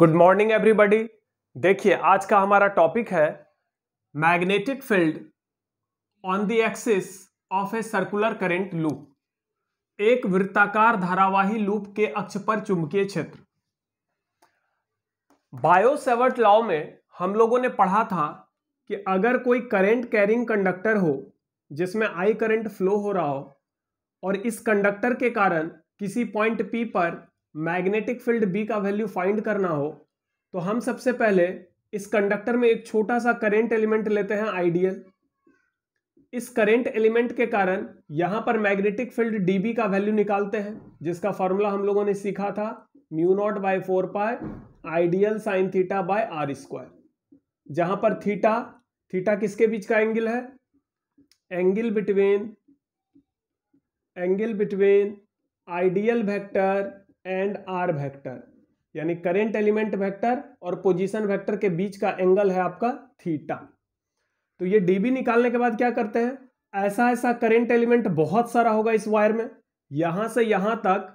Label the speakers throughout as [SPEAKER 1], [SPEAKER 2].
[SPEAKER 1] good morning everybody देखिए आज का हमारा टॉपिक है magnetic field on the axis of a circular current loop एक वृत्ताकार धारावाही लूप के अक्ष पर चुंबकीय क्षेत्र बायोसेवर्ट लॉ में हम लोगों ने पढ़ा था कि अगर कोई करंट कैरिंग कंडक्टर हो जिसमें आई करंट फ्लो हो रहा हो और इस कंडक्टर के कारण किसी पॉइंट पी पर मैग्नेटिक फील्ड बी का वैल्यू फाइंड करना हो तो हम सबसे पहले इस कंडक्टर में एक छोटा सा करेंट एलिमेंट लेते हैं आइडियल इस करेंट एलिमेंट के कारण यहां पर मैग्नेटिक फील्ड डीबी का वैल्यू निकालते हैं जिसका फॉर्मूला हम लोगों ने सीखा था mu naught by four pi ideal sine theta by R square जहां पर थीटा थीटा किसके बीच का एंगल है angle between angle between ideal vector and R vector यानी करेंट एलिमेंट वेक्टर और पोजीशन वेक्टर के बीच का एंगल है आपका थीटा तो ये डीबी निकालने के बाद क्या करते हैं ऐसा ऐसा करेंट एलिमेंट बहुत सारा होगा इस वायर में यहां से यहां तक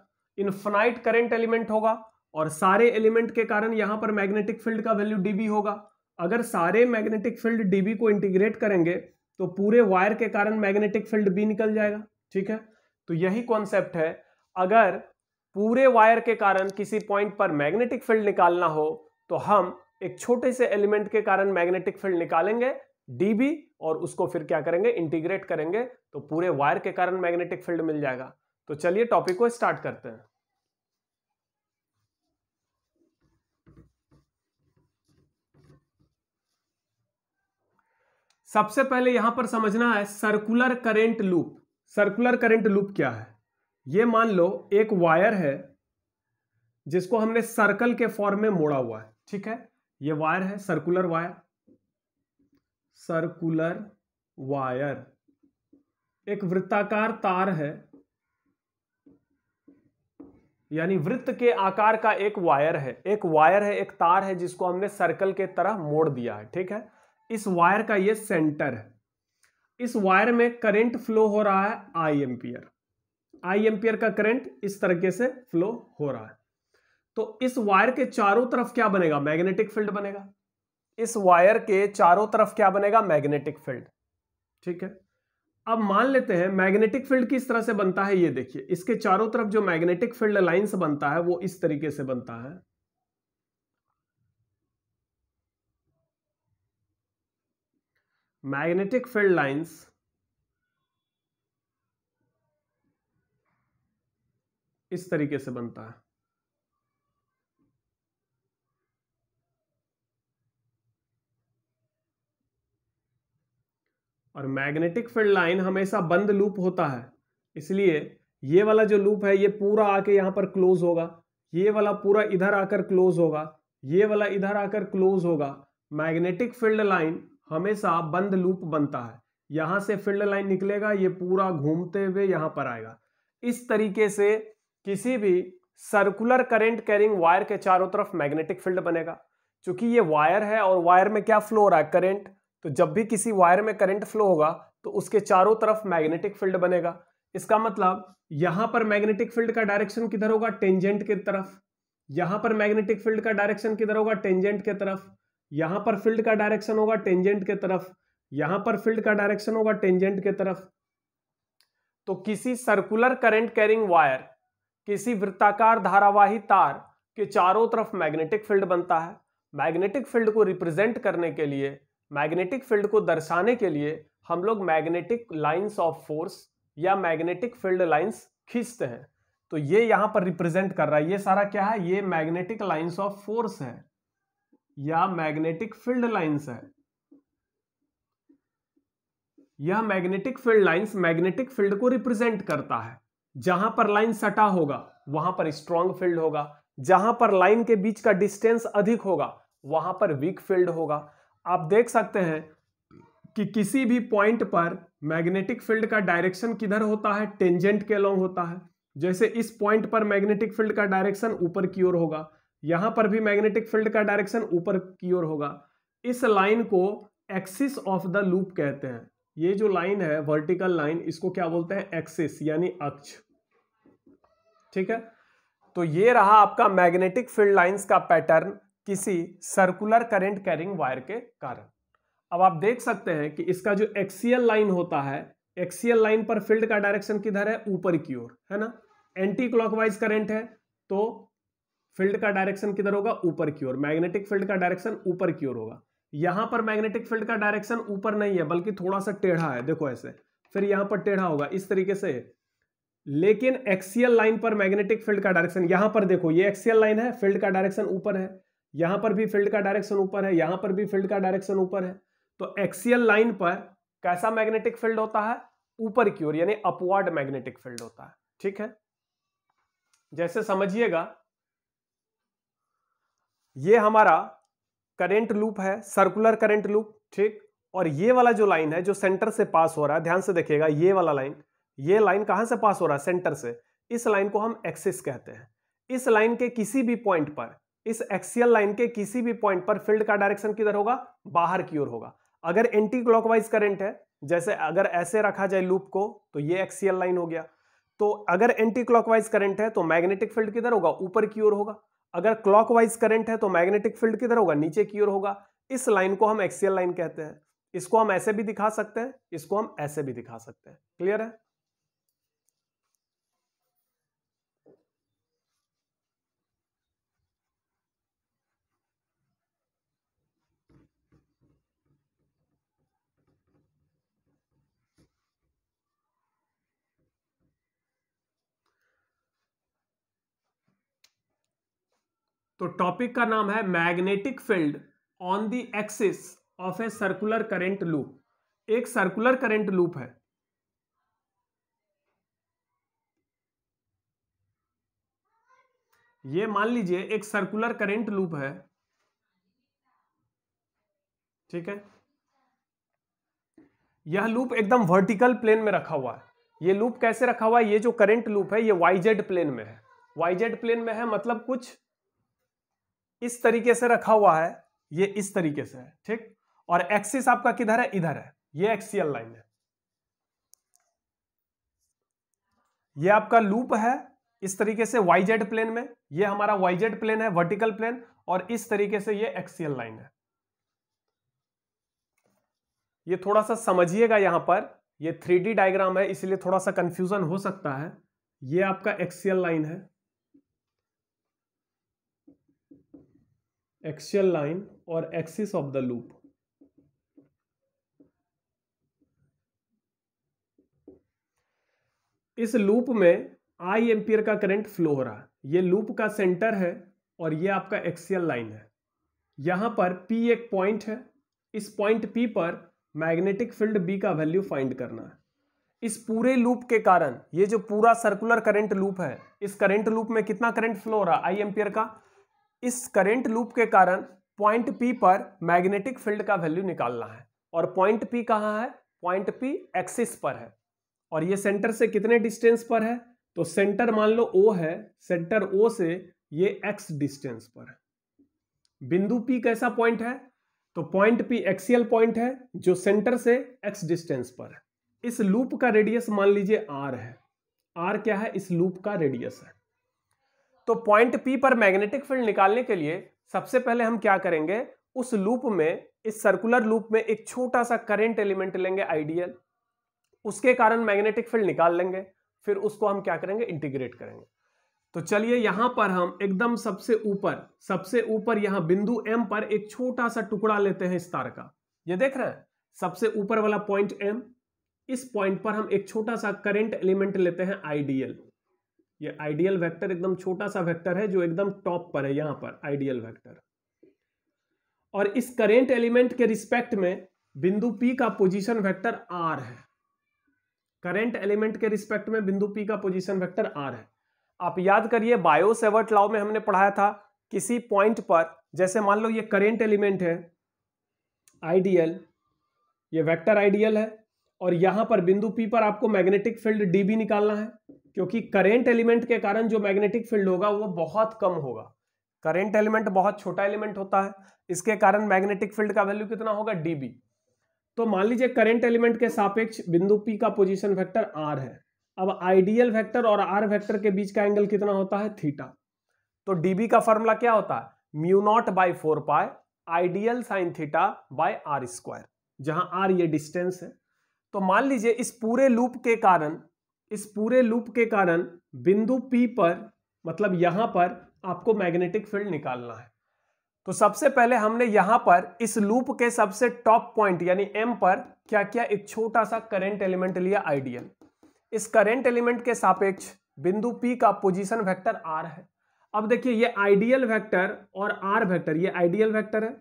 [SPEAKER 1] इनफाइट करेंट एलिमेंट होगा और सारे एलिमेंट के कारण यहां पर मैग्नेटिक फील्ड का वैल्यू डीबी होगा अगर सारे मैग्नेटिक फील्ड डीबी को इंटीग्रेट करेंगे तो पूरे वायर के कारण मैग्नेटिक फील्ड बी निकल जाएगा ठीक है तो यही कॉन्सेप्ट है अगर पूरे वायर के कारण किसी पॉइंट पर मैग्नेटिक फील्ड निकालना हो तो हम एक छोटे से एलिमेंट के कारण मैग्नेटिक फील्ड निकालेंगे डीबी और उसको फिर क्या करेंगे इंटीग्रेट करेंगे तो पूरे वायर के कारण मैग्नेटिक फील्ड मिल जाएगा तो चलिए टॉपिक को स्टार्ट करते हैं सबसे पहले यहां पर समझना है circular current loop circular current loop क्या है ये मान लो एक वायर है जिसको हमने सर्कल के फॉर्म में मोड़ा हुआ है ठीक है ये वायर है सर्कुलर वायर सर्कुलर वायर एक वृत्ताकार तार है यानी वृत्त के आकार का एक वायर है एक वायर है एक तार है जिसको हमने सर्कल के तरह मोड़ दिया है ठीक है इस वायर का ये सेंटर है इस वायर में करंट फ्लो हो रहा है आई एम्पियर आई एम्पियर का करंट इस तरीके से फ्लो हो रहा है तो इस वायर के चारों तरफ क्या बनेगा मैग्नेटिक फील्ड बनेगा इस वायर के चारों तरफ क्या बनेगा मैग्नेटिक फील्ड ठीक है अब मान लेते हैं मैग्नेटिक फील्ड किस तरह से बनता है ये देखिए इसके चारों तरफ जो मैग्नेटिक फील्ड लाइन बनता है वो इस तरीके से बनता है मैग्नेटिक फील्ड लाइंस इस तरीके से बनता है और मैग्नेटिक फील्ड लाइन हमेशा बंद लूप होता है इसलिए ये वाला जो लूप है ये पूरा आके यहां पर क्लोज होगा ये वाला पूरा इधर आकर क्लोज होगा ये वाला इधर आकर क्लोज होगा मैग्नेटिक फील्ड लाइन हमेशा बंद लूप बनता है यहां से फील्ड लाइन निकलेगा ये पूरा घूमते हुए यहां पर आएगा इस तरीके से किसी भी सर्कुलर करेंट कैरिंग वायर के चारों तरफ मैग्नेटिक फील्ड बनेगा चूंकि ये वायर है और वायर में क्या फ्लो हो रहा है करेंट तो जब भी किसी वायर में करंट फ्लो होगा तो उसके चारों तरफ मैग्नेटिक फील्ड बनेगा इसका मतलब यहां पर मैग्नेटिक फील्ड का डायरेक्शन किधर होगा टेंजेंट की तरफ यहां पर मैग्नेटिक फील्ड का डायरेक्शन किधर होगा टेंजेंट की तरफ यहां पर फील्ड का डायरेक्शन होगा टेंजेंट की तरफ यहां पर फील्ड का डायरेक्शन होगा टेंजेंट की तरफ तो किसी सर्कुलर करंट कैरिंग वायर किसी वृत्ताकार धारावाही तार के चारों तरफ मैग्नेटिक फील्ड बनता है मैग्नेटिक फील्ड को रिप्रेजेंट करने के लिए मैग्नेटिक फील्ड को दर्शाने के लिए हम लोग मैग्नेटिक लाइंस ऑफ फोर्स या मैग्नेटिक फील्ड लाइंस खींचते हैं तो ये यहाँ पर रिप्रेजेंट कर रहा है ये सारा क्या है ये मैग्नेटिक लाइन्स ऑफ फोर्स है या मैग्नेटिक फील्ड लाइन्स है यह magnetic field lines magnetic field को रिप्रेजेंट करता है जहां पर लाइन सटा होगा वहां पर स्ट्रॉन्ग फील्ड होगा जहां पर लाइन के बीच का डिस्टेंस अधिक होगा वहां पर वीक फील्ड होगा आप देख सकते हैं कि किसी भी पॉइंट पर मैग्नेटिक फील्ड का डायरेक्शन किधर होता है टेंजेंट के अलोंग होता है जैसे इस पॉइंट पर मैग्नेटिक फील्ड का डायरेक्शन ऊपर की ओर होगा यहां पर भी मैग्नेटिक फील्ड का डायरेक्शन ऊपर की ओर होगा इस लाइन को एक्सिस ऑफ द लूप कहते हैं ये जो लाइन है वर्टिकल लाइन इसको क्या बोलते हैं एक्सिस यानी अक्ष ठीक है तो ये रहा आपका मैग्नेटिक फील्ड लाइंस का पैटर्न किसी सर्कुलर करंट कैरिंग वायर के कारण अब आप देख सकते हैं कि इसका जो एक्सियल लाइन होता है एक्सियल लाइन पर फील्ड का डायरेक्शन किधर है ऊपर की ओर है ना एंटी क्लॉकवाइज करंट है तो फील्ड का डायरेक्शन किधर होगा ऊपर की ओर मैग्नेटिक फील्ड का डायरेक्शन ऊपर की ओर होगा यहां पर मैग्नेटिक फील्ड का डायरेक्शन ऊपर नहीं है बल्कि थोड़ा सा टेढ़ा है देखो ऐसे फिर यहां पर टेढ़ा होगा इस तरीके से लेकिन एक्सियल लाइन पर मैग्नेटिक फील्ड का डायरेक्शन यहां पर देखो ये एक्सियल लाइन है फील्ड का डायरेक्शन ऊपर है यहां पर भी फील्ड का डायरेक्शन ऊपर है यहां पर भी फील्ड का डायरेक्शन ऊपर है तो एक्सियल लाइन पर कैसा मैग्नेटिक फील्ड होता है ऊपर की ओर यानी अपवर्ड मैग्नेटिक फील्ड होता है ठीक है जैसे समझिएगा ये हमारा करेंट लूप है सर्कुलर करेंट लूप ठीक और ये वाला जो लाइन है जो सेंटर से पास हो रहा है ध्यान से देखिएगा ये वाला लाइन ये लाइन कहां से पास हो रहा है सेंटर से इस लाइन को हम एक्सिस कहते हैं इस लाइन के किसी भी पॉइंट पर इस एक्सियल लाइन के किसी भी पॉइंट पर फील्ड का डायरेक्शन किधर होगा बाहर की ओर होगा अगर एंटी क्लॉकवाइज करंट है जैसे अगर ऐसे रखा जाए लूप को तो ये एक्सियल लाइन हो गया तो अगर एंटी क्लॉकवाइज करंट है तो मैग्नेटिक फील्ड किधर होगा ऊपर की ओर होगा अगर क्लॉकवाइज करंट है तो मैग्नेटिक फील्ड किधर होगा नीचे की ओर होगा इस लाइन को हम एक्सियल लाइन कहते हैं इसको हम ऐसे भी दिखा सकते हैं इसको हम ऐसे भी दिखा सकते हैं क्लियर है तो टॉपिक का नाम है magnetic field on the axis of a circular current loop एक सर्कुलर करंट लूप है ये मान लीजिए एक सर्कुलर करंट लूप है ठीक है यह लूप एकदम वर्टिकल प्लेन में रखा हुआ है यह लूप कैसे रखा हुआ है यह जो करंट लूप है यह वाईजेड प्लेन में है वाईजेड प्लेन में है मतलब कुछ इस तरीके से रखा हुआ है ये इस तरीके से है ठीक और एक्सिस आपका किधर है इधर है ये एक्सियल लाइन है ये आपका लूप है इस तरीके से वाई जेड प्लेन में ये हमारा वाई जेड प्लेन है वर्टिकल प्लेन और इस तरीके से ये एक्सियल लाइन है ये थोड़ा सा समझिएगा यहां पर ये थ्री डायग्राम है इसलिए थोड़ा सा कंफ्यूजन हो सकता है ये आपका एक्सियल लाइन है एक्सियल लाइन और एक्सिस ऑफ द लूप इस लूप में आई एम्पियर का करंट फ्लो हो रहा है ये लूप का सेंटर है और ये आपका एक्सियल लाइन है यहां पर P एक पॉइंट है इस पॉइंट P पर मैग्नेटिक फील्ड B का वैल्यू फाइंड करना है इस पूरे लूप के कारण ये जो पूरा सर्कुलर करंट लूप है इस करंट लूप में कितना करंट फ्लो हो रहा है आई एम्पियर का इस करेंट लूप के कारण पॉइंट पी पर मैग्नेटिक फील्ड का वैल्यू निकालना है और पॉइंट पी कहाँ है पॉइंट पी एक्सिस पर है और ये सेंटर से कितने डिस्टेंस पर है तो सेंटर मान लो ओ है सेंटर ओ से ये एक्स डिस्टेंस पर है बिंदु पी कैसा पॉइंट है तो पॉइंट पी एक्सियल पॉइंट है जो सेंटर से एक्स डिस्टेंस पर है इस लूप का रेडियस मान लीजिए आर है आर क्या है इस लूप का रेडियस है तो पॉइंट पी पर मैग्नेटिक फील्ड निकालने के लिए सबसे पहले हम क्या करेंगे उस लूप में इस सर्कुलर लूप में एक छोटा सा करंट एलिमेंट लेंगे आइडियल उसके कारण मैग्नेटिक फील्ड निकाल लेंगे फिर उसको हम क्या करेंगे इंटीग्रेट करेंगे तो चलिए यहां पर हम एकदम सबसे ऊपर सबसे ऊपर यहां बिंदु एम पर एक छोटा सा टुकड़ा लेते हैं इस तार का ये देख रहे हैं सबसे ऊपर वाला पॉइंट एम इस पॉइंट पर हम एक छोटा सा करंट एलिमेंट लेते हैं आइडियल ये आइडियल वेक्टर एकदम छोटा सा वेक्टर है जो एकदम टॉप पर है यहां पर आइडियल वेक्टर और इस करेंट एलिमेंट के रिस्पेक्ट में बिंदु पी का पोजीशन वेक्टर आर है करेंट एलिमेंट के रिस्पेक्ट में बिंदु पी का पोजीशन वेक्टर आर है आप याद करिए बायो सेवर्ट लॉ में हमने पढ़ाया था किसी पॉइंट पर जैसे मान लो ये करेंट एलिमेंट है आइडियल ये वेक्टर आइडियल है और यहां पर बिंदु पी पर आपको मैग्नेटिक फील्ड डी भी निकालना है क्योंकि करेंट एलिमेंट के कारण जो मैग्नेटिक फील्ड होगा वो बहुत कम होगा करेंट एलिमेंट बहुत छोटा एलिमेंट होता है इसके कारण मैग्नेटिक फील्ड का वैल्यू कितना होगा डीबी तो मान लीजिए करेंट एलिमेंट के सापेक्ष बिंदु पी का पोजीशन वेक्टर आर है अब आइडियल वेक्टर और आर वेक्टर के बीच का एंगल कितना होता है थीटा तो डीबी का फॉर्मूला क्या होता है mu naught by four pi ideal sine theta by R square जहां आर ये डिस्टेंस है तो मान लीजिए इस पूरे लूप के कारण इस पूरे लूप के कारण बिंदु P पर मतलब यहां पर आपको मैग्नेटिक फील्ड निकालना है तो सबसे पहले हमने यहां पर इस लूप के सबसे टॉप पॉइंट यानी M पर क्या किया एक छोटा सा करंट एलिमेंट लिया आइडियल इस करंट एलिमेंट के सापेक्ष बिंदु P का पोजीशन वेक्टर R है अब देखिए ये आइडियल वेक्टर और R वेक्टर ये आइडियल वेक्टर है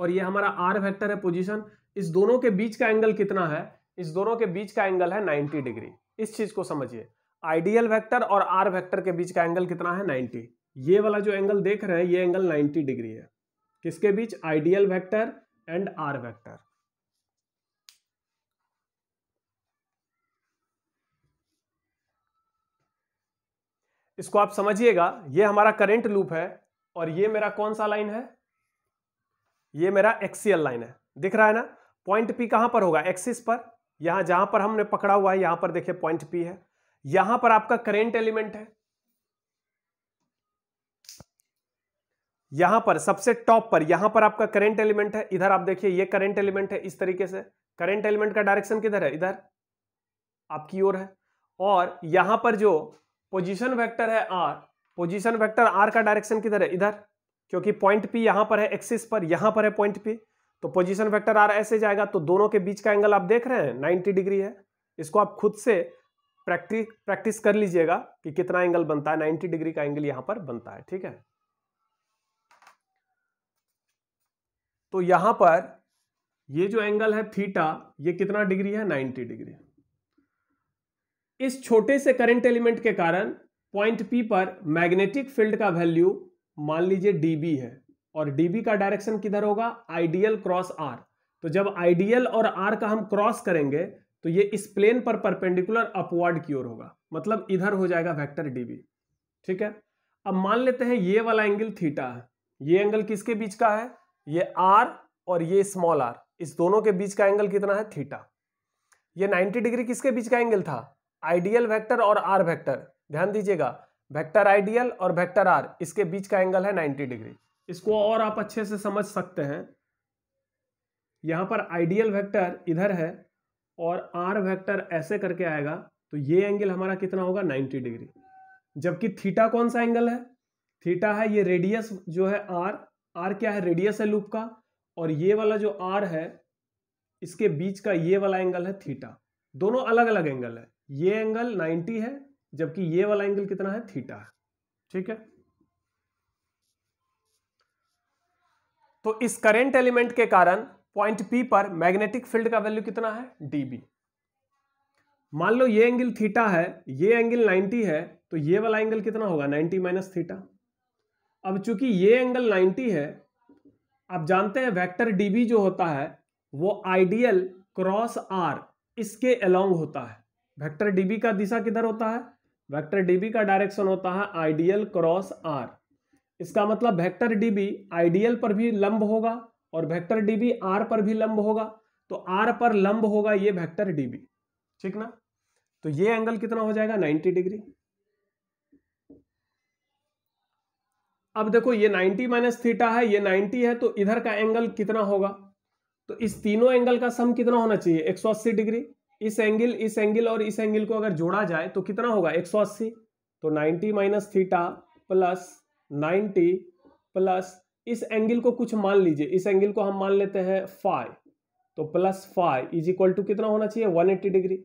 [SPEAKER 1] और ये हमारा आर वेक्टर है पोजीशन इस दोनों के बीच का एंगल कितना है इस दोनों के बीच का एंगल है 90 डिग्री इस चीज को समझिए आइडियल वेक्टर और आर वेक्टर के बीच का एंगल कितना है 90 ये वाला जो एंगल देख रहे हैं ये एंगल 90 डिग्री है किसके बीच ideal vector and R vector इसको आप समझिएगा ये हमारा करंट लूप है और ये मेरा कौन सा लाइन है ये मेरा एक्सीएल लाइन है दिख रहा है ना पॉइंट पी कहां पर होगा एक्सिस पर यहां जहां पर हमने पकड़ा हुआ है यहां पर देखिए पॉइंट पी है यहां पर आपका करेंट एलिमेंट है यहां पर सबसे टॉप पर यहां पर आपका करेंट एलिमेंट है इधर आप देखिए ये करेंट एलिमेंट है इस तरीके से करेंट एलिमेंट का डायरेक्शन किधर है इधर आपकी ओर है और यहां पर जो पोजीशन वेक्टर है आर पोजीशन वेक्टर आर का डायरेक्शन किधर है इधर क्योंकि पॉइंट पी यहां पर है एक्सिस पर यहां पर है पॉइंट पी तो पोजीशन फैक्टर आर ऐसे जाएगा तो दोनों के बीच का एंगल आप देख रहे हैं 90 डिग्री है इसको आप खुद से प्रैक्टिस प्रैक्टिस कर लीजिएगा कि कितना एंगल बनता है 90 डिग्री का एंगल यहां पर बनता है ठीक है तो यहां पर ये जो एंगल है थीटा ये कितना डिग्री है 90 डिग्री इस छोटे से करंट एलिमेंट के कारण पॉइंट पी पर मैग्नेटिक फील्ड का वैल्यू मान लीजिए डीबी है और डीबी का डायरेक्शन किधर होगा आइडियल क्रॉस आर तो जब आइडियल और आर का हम क्रॉस करेंगे तो ये इस प्लेन पर परपेंडिकुलर अपवर्ड की ओर होगा मतलब इधर हो जाएगा वेक्टर डीबी ठीक है अब मान लेते हैं ये वाला एंगल थीटा है ये एंगल किसके बीच का है ये आर और ये स्मॉल आर इस दोनों के बीच का एंगल कितना है थीटा ये नाइनटी डिग्री किसके बीच का एंगल था आइडियल वैक्टर और आर वैक्टर ध्यान दीजिएगा वैक्टर आइडियल और वैक्टर आर इसके बीच का एंगल है नाइनटी डिग्री इसको और आप अच्छे से समझ सकते हैं यहां पर आइडियल वेक्टर इधर है और आर वेक्टर ऐसे करके आएगा तो ये एंगल हमारा कितना होगा 90 डिग्री जबकि थीटा कौन सा एंगल है थीटा है ये रेडियस जो है आर आर क्या है रेडियस है लूप का और ये वाला जो आर है इसके बीच का ये वाला एंगल है थीटा दोनों अलग अलग एंगल है ये एंगल 90 है जबकि ये वाला एंगल कितना है थीटा है ठीक है तो इस करेंट एलिमेंट के कारण पॉइंट पी पर मैग्नेटिक फील्ड का वैल्यू कितना है डीबी मान लो ये एंगल थीटा है ये एंगल 90 है तो ये वाला एंगल कितना होगा 90 माइनस थीटा अब चूंकि ये एंगल 90 है आप जानते हैं वेक्टर डीबी जो होता है वो आइडियल क्रॉस आर इसके अलोंग होता है वेक्टर डीबी का दिशा किधर होता है वेक्टर डीबी का डायरेक्शन होता है आइडियल क्रॉस आर इसका मतलब वेक्टर डी बी आइडियल पर भी लंब होगा और वेक्टर डी बी आर पर भी लंब होगा तो आर पर लंब होगा ये वेक्टर डी बी ठीक ना तो ये एंगल कितना हो जाएगा 90 डिग्री अब देखो ये 90 माइनस थीटा है ये 90 है तो इधर का एंगल कितना होगा तो इस तीनों एंगल का सम कितना होना चाहिए 180 डिग्री इस एंगल इस एंगल और इस एंगल को अगर जोड़ा जाए तो कितना होगा 180 तो 90 minus theta plus ninety plus इस एंगल को कुछ मान लीजिए इस एंगल को हम मान लेते हैं फाइव तो plus five is equal to कितना होना चाहिए वन एट्टी डिग्री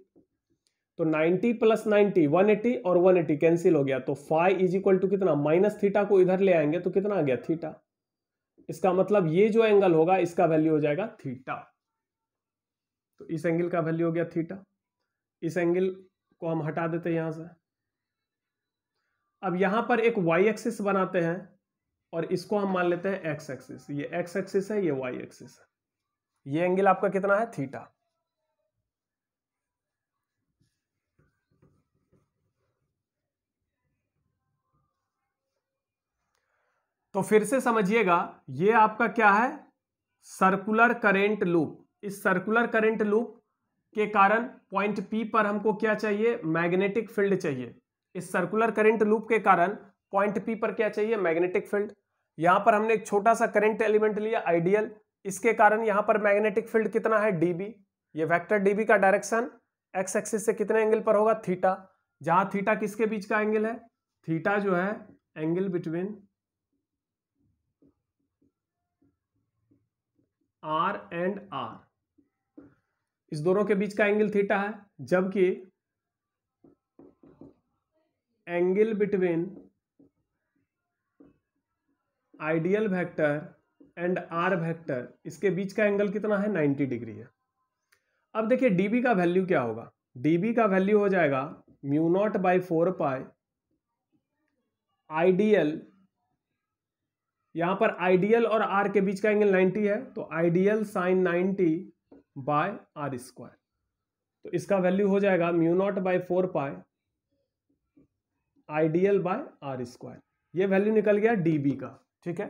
[SPEAKER 1] तो ninety plus ninety one eighty और वन एट्टी कैंसिल हो गया तो फाइव इज इक्वल टू कितना माइनस थीटा को इधर ले आएंगे तो कितना आ गया थीटा इसका मतलब ये जो एंगल होगा इसका वैल्यू हो जाएगा थीटा तो इस एंगल का वैल्यू हो गया थीटा इस एंगल को हम हटा देते हैं यहां से अब यहाँ पर एक वाई एक्सिस बनाते हैं और इसको हम मान लेते हैं एक्स एक्सिस ये एक्स एक्सिस है ये वाई एक्सिस है ये एंगल आपका कितना है थीटा तो फिर से समझिएगा ये आपका क्या है सर्कुलर करेंट लूप इस सर्कुलर करेंट लूप के कारण पॉइंट पी पर हमको क्या चाहिए मैग्नेटिक फील्ड चाहिए इस सर्कुलर करंट लूप के कारण पॉइंट पी पर क्या चाहिए मैग्नेटिक फील्ड यहां पर हमने एक छोटा सा करंट एलिमेंट लिया आइडियल इसके कारण यहां पर मैग्नेटिक फील्ड कितना है डीबी ये वेक्टर डीबी का डायरेक्शन एक्स एक्सिस से कितने एंगल पर होगा थीटा जहां थीटा किसके बीच का एंगल है थीटा जो है angle between R and R इस दोनों के बीच का एंगल थीटा है जबकि angle between ideal vector and R vector इसके बीच का एंगल कितना है 90 डिग्री है अब देखिए डीबी का वैल्यू क्या होगा डी का वैल्यू हो जाएगा mu naught by four pi I dl यहां पर आइडियल और आर के बीच का एंगल 90 है तो I dl sine 90 by R square तो इसका वैल्यू हो जाएगा mu naught by four pi I dl by R square ये वैल्यू निकल गया डीबी का ठीक है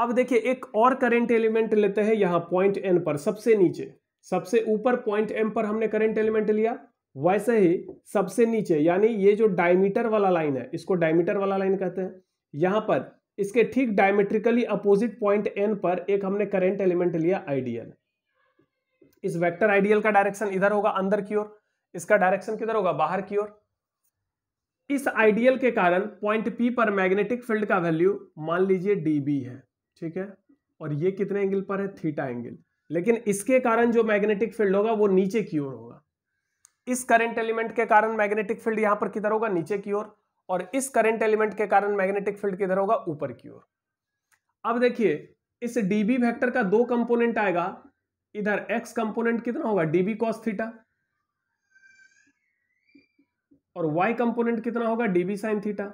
[SPEAKER 1] अब देखिए एक और करंट एलिमेंट लेते हैं यहां पॉइंट एन पर सबसे नीचे सबसे ऊपर पॉइंट एम पर हमने करंट एलिमेंट लिया वैसे ही सबसे नीचे यानी ये जो डायमीटर वाला लाइन है इसको डायमीटर वाला लाइन कहते हैं यहां पर इसके ठीक डायमेट्रिकली अपोजिट पॉइंट एन पर एक हमने करेंट एलिमेंट लिया आइडियल इस वेक्टर आइडियल का डायरेक्शन इधर होगा अंदर की ओर इसका डायरेक्शन किधर होगा बाहर की ओर इस आइडियल के कारण पॉइंट पी पर मैग्नेटिक फील्ड का वैल्यू मान लीजिए डी है ठीक है और ये कितने एंगल पर है थीटा एंगल लेकिन इसके कारण जो मैग्नेटिक फील्ड होगा वो नीचे की ओर होगा इस करंट एलिमेंट के कारण मैग्नेटिक फील्ड यहां पर किधर होगा नीचे की ओर और इस करंट एलिमेंट के कारण मैग्नेटिक फील्ड किधर होगा ऊपर की ओर अब देखिए इस डीबी वेक्टर का दो कंपोनेंट आएगा इधर एक्स कंपोनेंट कितना होगा डीबी कॉस थीटा और y कंपोनेंट कितना होगा B sine theta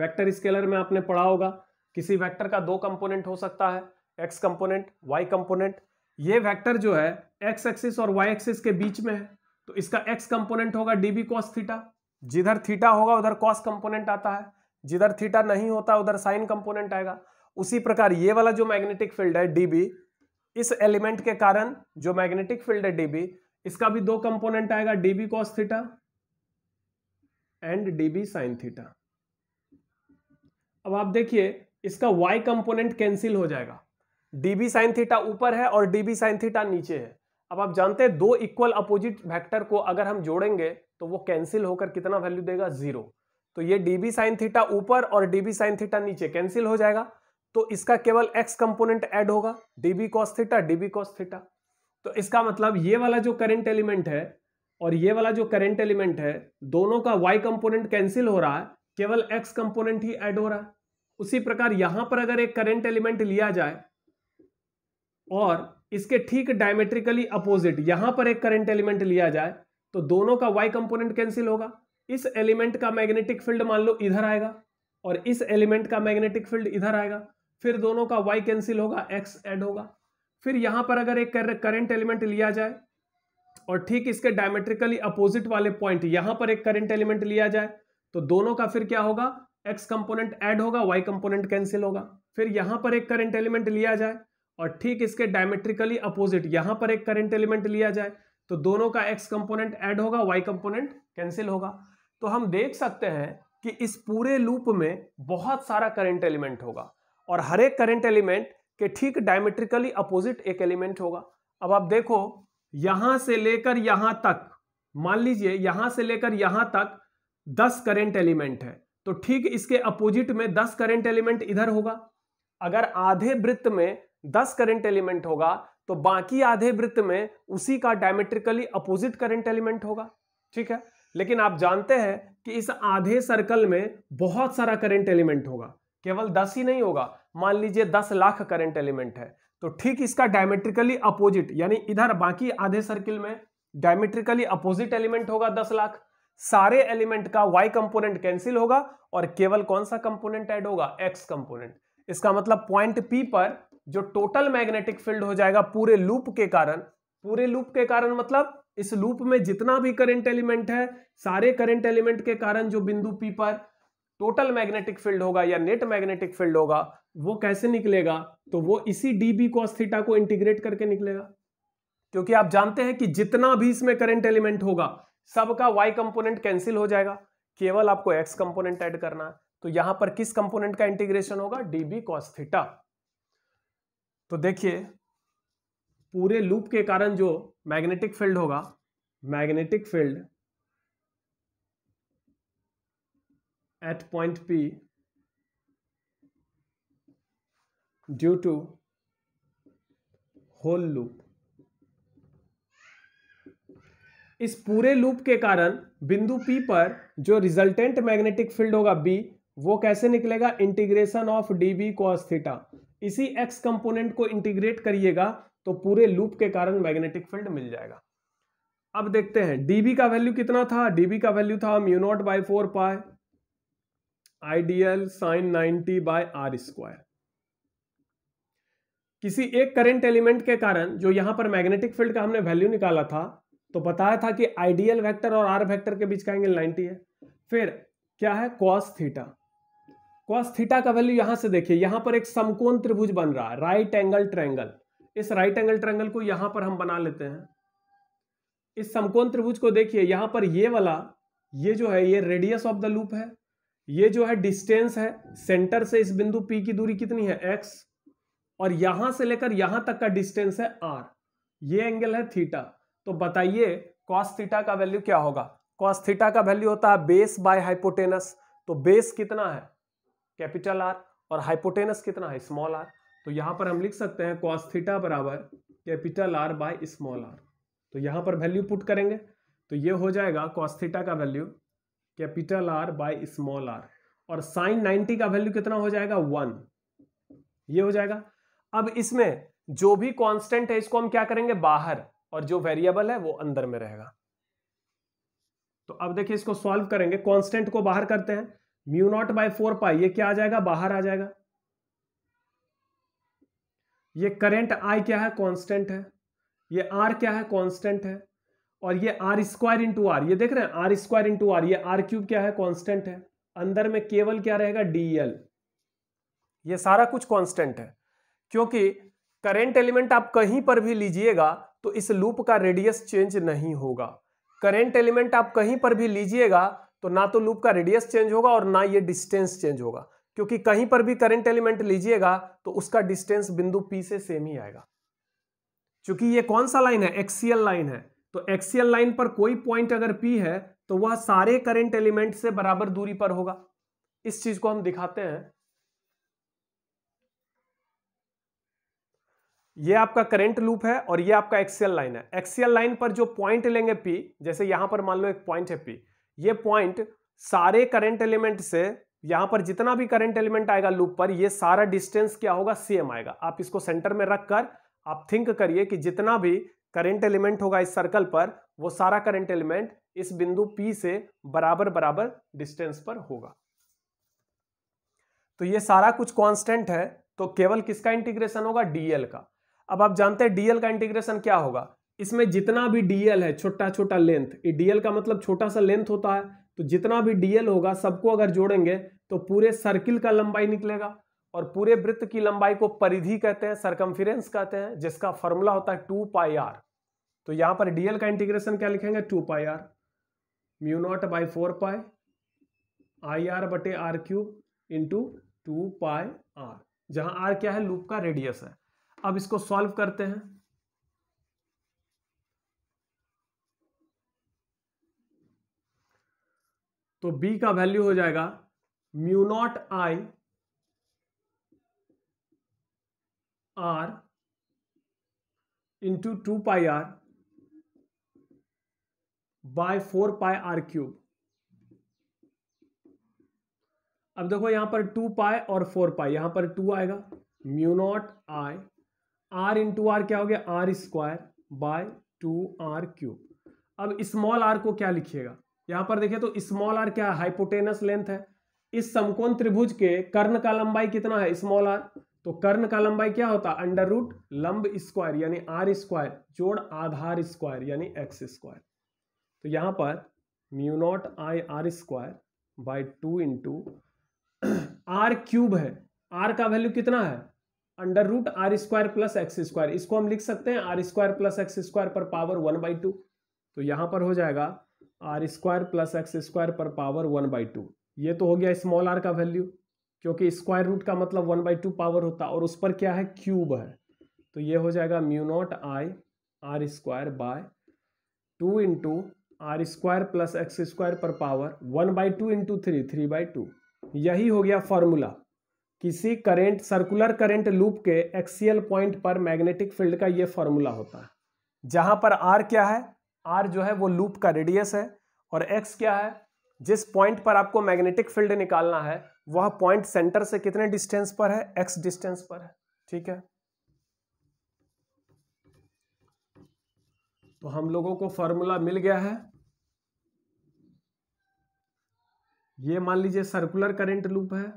[SPEAKER 1] vector scalar में आपने पढ़ा होगा किसी वेक्टर का दो कंपोनेंट हो सकता है x कंपोनेंट y कंपोनेंट ये वेक्टर जो है x एक्सिस और y एक्सिस के बीच में है तो इसका x कंपोनेंट होगा बी कॉस थीटा जिधर थीटा होगा उधर कॉस कंपोनेंट आता है जिधर थीटा नहीं होता उधर साइन कंपोनेंट आएगा उसी प्रकार ये वाला जो मैग्नेटिक फील्ड है डीबी इस एलिमेंट के कारण जो मैग्नेटिक फील्ड है डीबी इसका भी दो कंपोनेंट आएगा dB cos theta and dB sine theta अब आप देखिए इसका वाई कंपोनेंट कैंसिल हो जाएगा डीबी साइन थीटा ऊपर है और डीबी साइन थीटा नीचे है अब आप जानते हैं दो इक्वल अपोजिट वेक्टर को अगर हम जोड़ेंगे तो वो कैंसिल होकर कितना वैल्यू देगा जीरो तो ये डीबी साइन थीटा ऊपर और डीबी साइन थीटा नीचे कैंसिल हो जाएगा तो इसका केवल एक्स कंपोनेंट ऐड होगा dB cos theta db cos theta तो इसका मतलब ये वाला जो करंट एलिमेंट है और ये वाला जो करंट एलिमेंट है दोनों का वाई कंपोनेंट कैंसिल हो रहा है केवल एक्स कंपोनेंट ही ऐड हो रहा है उसी प्रकार यहां पर अगर एक करंट एलिमेंट लिया जाए और इसके ठीक डायमेट्रिकली अपोजिट यहां पर एक करंट एलिमेंट लिया जाए तो दोनों का वाई कंपोनेंट कैंसिल होगा इस एलिमेंट का मैग्नेटिक फील्ड मान लो इधर आएगा और इस एलिमेंट का मैग्नेटिक फील्ड इधर आएगा फिर दोनों का वाई कैंसिल होगा एक्स ऐड होगा फिर यहां पर अगर एक करंट एलिमेंट लिया जाए और ठीक इसके डायमेट्रिकली अपोजिट वाले पॉइंट यहां पर एक करंट एलिमेंट लिया जाए तो दोनों का फिर क्या होगा एक्स कंपोनेंट ऐड होगा वाई कंपोनेंट कैंसिल होगा फिर यहां पर एक करंट एलिमेंट लिया जाए और ठीक इसके डायमेट्रिकली अपोजिट यहां पर एक करंट एलिमेंट लिया जाए तो दोनों का एक्स कंपोनेंट ऐड होगा वाई कंपोनेंट कैंसिल होगा तो हम देख सकते हैं कि इस पूरे लूप में बहुत सारा करंट एलिमेंट होगा और हर एक करंट एलिमेंट के ठीक डायमेट्रिकली अपोजिट एक एलिमेंट होगा अब आप देखो यहां से लेकर यहां तक मान लीजिए यहां से लेकर यहां तक दस करेंट एलिमेंट है तो ठीक इसके अपोजिट में दस करेंट एलिमेंट इधर होगा अगर आधे वृत्त में दस करेंट एलिमेंट होगा तो बाकी आधे वृत्त में उसी का डायमेट्रिकली अपोजिट करेंट एलिमेंट होगा ठीक है लेकिन आप जानते हैं कि इस आधे सर्कल में बहुत सारा करंट एलिमेंट होगा केवल दस ही नहीं होगा मान लीजिए दस लाख करंट एलिमेंट है तो ठीक इसका डायमेट्रिकली अपोजिट यानी इधर बाकी आधे सर्किल में डायमेट्रिकली अपोजिट एलिमेंट होगा दस लाख सारे एलिमेंट का वाई कंपोनेंट कैंसिल होगा और केवल कौन सा कंपोनेंट ऐड होगा एक्स कंपोनेंट इसका मतलब पॉइंट पी पर जो टोटल मैग्नेटिक फील्ड हो जाएगा पूरे लूप के कारण पूरे लूप के कारण मतलब इस लूप में जितना भी करंट एलिमेंट है सारे करंट एलिमेंट के कारण जो बिंदु पी पर टोटल मैग्नेटिक फील्ड होगा या नेट मैग्नेटिक फील्ड होगा वो कैसे निकलेगा तो वो इसी डी बी थीटा को इंटीग्रेट करके निकलेगा क्योंकि आप जानते हैं कि जितना भी इसमें करंट एलिमेंट होगा सबका वाई कंपोनेंट कैंसिल हो जाएगा केवल आपको एक्स कंपोनेंट ऐड करना है तो यहां पर किस कंपोनेंट का इंटीग्रेशन होगा डी बी कॉस थीटा तो देखिए पूरे लूप के कारण जो मैग्नेटिक फील्ड होगा magnetic field at point P due to whole loop इस पूरे लूप के कारण बिंदु P पर जो रिजल्टेंट मैग्नेटिक फील्ड होगा B वो कैसे निकलेगा integration of D B cos theta इसी x कंपोनेंट को इंटीग्रेट करिएगा तो पूरे लूप के कारण मैग्नेटिक फील्ड मिल जाएगा अब देखते हैं डीबी का वैल्यू कितना था डीबी का वैल्यू था mu naught by four pi ideal sine 90 by R square किसी एक करंट एलिमेंट के कारण जो यहां पर मैग्नेटिक फील्ड का हमने वैल्यू निकाला था तो बताया था कि आइडियल वेक्टर और आर वेक्टर के बीच का एंगल 90 है फिर क्या है कॉस थीटा कॉस थीटा का वैल्यू यहां से देखिए यहां पर एक समकोण त्रिभुज बन रहा है राइट एंगल ट्रैंगल इस राइट एंगल ट्रैंगल को यहां पर हम बना लेते हैं इस समकोण त्रिभुज को देखिए यहां पर ये वाला ये जो है ये रेडियस ऑफ द लूप है ये जो है डिस्टेंस है सेंटर से इस बिंदु पी की दूरी कितनी है एक्स और यहां से लेकर यहां तक का डिस्टेंस है r ये एंगल है थीटा तो बताइए कॉस थीटा का वैल्यू क्या होगा कॉस थीटा का वैल्यू होता है बेस बाय हाइपोटेनस तो बेस कितना है कैपिटल आर और हाइपोटेनस कितना है स्मॉल आर तो यहां पर हम लिख सकते हैं कॉस थीटा बराबर capital R by small R तो यहां पर वैल्यू पुट करेंगे तो ये हो जाएगा कॉस थीटा का value capital R by small R और साइन 90 का वैल्यू कितना हो जाएगा वन ये हो जाएगा अब इसमें जो भी कांस्टेंट है इसको हम क्या करेंगे बाहर और जो वेरिएबल है वो अंदर में रहेगा तो अब देखिए इसको सॉल्व करेंगे कांस्टेंट को बाहर करते हैं mu naught by four pi ये क्या आ जाएगा बाहर आ जाएगा ये करंट आई क्या है कांस्टेंट है ये आर क्या है कांस्टेंट है और ये आर स्क्वायर इंटू आर ये देख रहे हैं आर स्क्वायर इंटू आर ये आर क्यूब क्या है कॉन्स्टेंट है अंदर में केवल क्या रहेगा डीएल ये सारा कुछ कॉन्स्टेंट है क्योंकि करेंट एलिमेंट आप कहीं पर भी लीजिएगा तो इस लूप का रेडियस चेंज नहीं होगा करेंट एलिमेंट आप कहीं पर भी लीजिएगा तो ना तो लूप का रेडियस चेंज होगा और ना ये डिस्टेंस चेंज होगा क्योंकि कहीं पर भी करंट एलिमेंट लीजिएगा तो उसका डिस्टेंस बिंदु पी से सेम ही आएगा क्योंकि ये कौन सा लाइन है एक्सीएल लाइन है तो एक्सियल लाइन पर कोई पॉइंट अगर पी है तो वह सारे करंट एलिमेंट से बराबर दूरी पर होगा इस चीज को हम दिखाते हैं यह आपका करंट लूप है और यह आपका एक्सियल लाइन है एक्सियल लाइन पर जो पॉइंट लेंगे पी जैसे यहां पर मान लो एक पॉइंट है पी ये पॉइंट सारे करंट एलिमेंट से यहां पर जितना भी करंट एलिमेंट आएगा लूप पर यह सारा डिस्टेंस क्या होगा सेम आएगा आप इसको सेंटर में रखकर आप थिंक करिए कि जितना भी करंट एलिमेंट होगा इस सर्कल पर वो सारा करंट एलिमेंट इस बिंदु P से बराबर बराबर डिस्टेंस पर होगा तो ये सारा कुछ कांस्टेंट है तो केवल किसका इंटीग्रेशन होगा डीएल का अब आप जानते हैं डीएल का इंटीग्रेशन क्या होगा इसमें जितना भी डीएल है छोटा छोटा लेंथ डीएल का मतलब छोटा सा लेंथ होता है तो जितना भी डीएल होगा सबको अगर जोड़ेंगे तो पूरे सर्किल का लंबाई निकलेगा और पूरे वृत्त की लंबाई को परिधि कहते हैं सरकमफिरेंस कहते हैं जिसका फॉर्मूला होता है टू पाई आर तो यहां पर डीएल का इंटीग्रेशन क्या लिखेंगे two pi R mu naught by four pi I R बटे R cube into two pi R जहां आर क्या है लूप का रेडियस है अब इसको सॉल्व करते हैं तो बी का वैल्यू हो जाएगा mu naught I R into two pi R by four pi R cube अब देखो यहां पर टू पाई और फोर पाई यहां पर टू आएगा mu naught I R into R क्या हो गया R square by two R cube अब स्मॉल आर को क्या लिखिएगा यहां पर देखिए तो स्मॉल आर क्या है हाइपोटेनस लेंथ है इस समकोण त्रिभुज के कर्ण का लंबाई कितना है स्मॉल आर तो कर्ण का लंबाई क्या होता अंडर रूट लंब स्क्वायर यानी आर स्क्वायर जोड़ आधार स्क्वायर यानी एक्स स्क्वायर तो यहां पर mu naught I R square by two into R cube है आर का वैल्यू कितना है under root R square plus X square इसको हम लिख सकते हैं R square plus X square पर पावर वन बाई टू तो यहां पर हो जाएगा R square plus X square पर पावर वन बाई टू ये तो हो गया स्मॉल आर का वैल्यू क्योंकि स्क्वायर रूट का मतलब वन बाई टू पावर होता और उस पर क्या है क्यूब है तो ये हो जाएगा mu naught I R square by two into R square plus X square पर power one by two into three three by two यही हो गया फॉर्मूला किसी करेंट सर्कुलर करेंट लूप के एक्सियल पॉइंट पर मैग्नेटिक फील्ड का ये formula होता है जहाँ पर आर क्या है आर जो है वो लूप का रेडियस है और एक्स क्या है जिस पॉइंट पर आपको मैग्नेटिक फील्ड निकालना है वह पॉइंट सेंटर से कितने डिस्टेंस पर है एक्स डिस्टेंस पर है ठीक है तो हम लोगों को फॉर्मूला मिल गया है ये मान लीजिए सर्कुलर करंट लूप है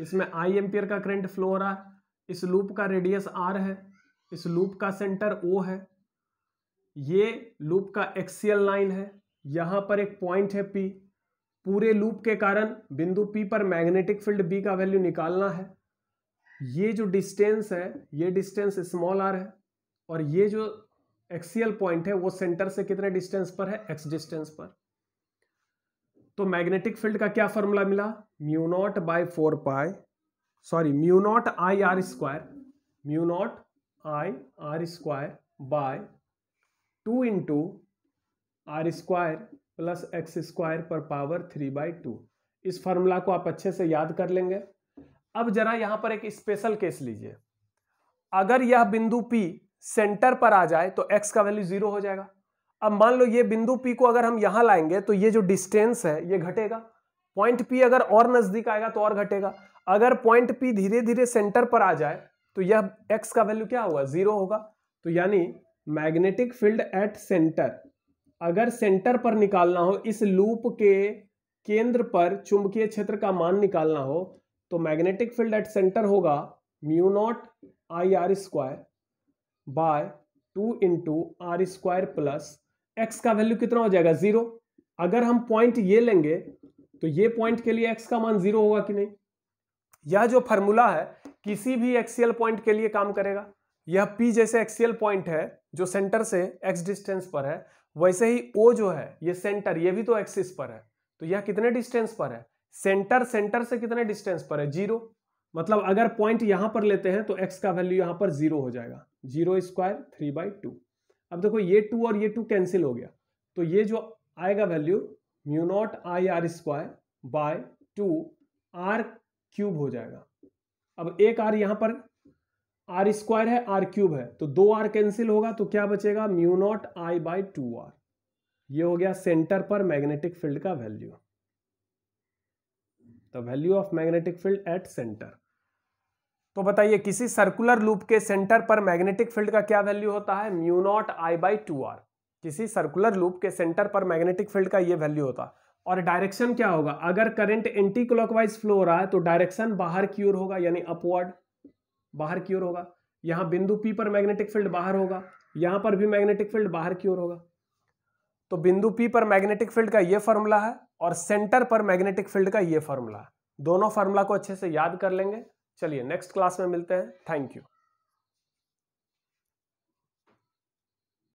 [SPEAKER 1] इसमें आई एम्पियर का करंट फ्लो रहा है इस लूप का रेडियस आर है इस लूप का सेंटर ओ है ये लूप का एक्सियल लाइन है यहां पर एक पॉइंट है पी पूरे लूप के कारण बिंदु P पर मैग्नेटिक फील्ड B का वैल्यू निकालना है ये जो डिस्टेंस है ये डिस्टेंस स्मॉल आर है और ये जो एक्सियल पॉइंट है वो सेंटर से कितने डिस्टेंस पर है एक्स डिस्टेंस पर तो मैग्नेटिक फील्ड का क्या फॉर्मूला मिला mu naught four pi sorry mu naught I R square mu naught I R square by two into R square plus X square पर पावर थ्री बाई टू इस formula को आप अच्छे से याद कर लेंगे अब जरा यहां पर एक स्पेशल केस लीजिए अगर यह बिंदु P सेंटर पर आ जाए तो x का वैल्यू जीरो हो जाएगा अब मान लो ये बिंदु P को अगर हम यहां लाएंगे तो ये जो डिस्टेंस है ये घटेगा पॉइंट P अगर और नजदीक आएगा तो और घटेगा अगर पॉइंट P धीरे धीरे सेंटर पर आ जाए तो यह x का वैल्यू क्या होगा जीरो होगा तो यानी मैग्नेटिक फील्ड एट सेंटर अगर सेंटर पर निकालना हो इस लूप के केंद्र पर चुंबकीय क्षेत्र का मान निकालना हो तो मैग्नेटिक फील्ड एट सेंटर होगा mu naught I R square by two into R square plus X का वैल्यू कितना हो जाएगा जीरो अगर हम पॉइंट ये लेंगे तो ये पॉइंट के लिए एक्स का मान जीरो होगा कि नहीं यह जो फार्मूला है किसी भी एक्सीएल पॉइंट के लिए काम करेगा यह पी जैसे एक्सीएल पॉइंट है जो सेंटर से एक्स डिस्टेंस पर है वैसे ही ओ जो है ये सेंटर ये भी तो एक्सिस पर है तो यह कितने डिस्टेंस पर है सेंटर सेंटर से कितने डिस्टेंस पर है जीरो मतलब अगर पॉइंट यहां पर लेते हैं तो एक्स का वैल्यू यहां पर जीरो हो जाएगा zero square three by two अब देखो ये टू और ये टू कैंसिल हो गया तो ये जो आएगा value mu naught I R square by two R cube हो जाएगा अब एक आर यहां पर आर स्क्वायर है आर क्यूब है तो दो आर कैंसिल होगा तो क्या बचेगा mu naught I by two R ये हो गया सेंटर पर मैग्नेटिक फील्ड का value the value of magnetic field at centre तो बताइए किसी सर्कुलर लूप के सेंटर पर मैग्नेटिक फील्ड का क्या वैल्यू होता है mu naught I by two R किसी सर्कुलर लूप के सेंटर पर मैग्नेटिक फील्ड का ये वैल्यू होता और डायरेक्शन क्या होगा अगर करंट एंटी क्लॉकवाइज फ्लो हो रहा है तो डायरेक्शन बाहर की ओर होगा यानी अपवर्ड बाहर की ओर होगा यहां बिंदु पी पर मैग्नेटिक फील्ड बाहर होगा यहाँ पर भी मैग्नेटिक फील्ड बाहर की ओर होगा तो बिंदु पी पर मैग्नेटिक फील्ड का ये फॉर्मूला है और सेंटर पर मैग्नेटिक फील्ड का यह फॉर्मूला है दोनों फार्मूला को अच्छे से याद कर लेंगे चलिए नेक्स्ट क्लास में मिलते हैं थैंक यू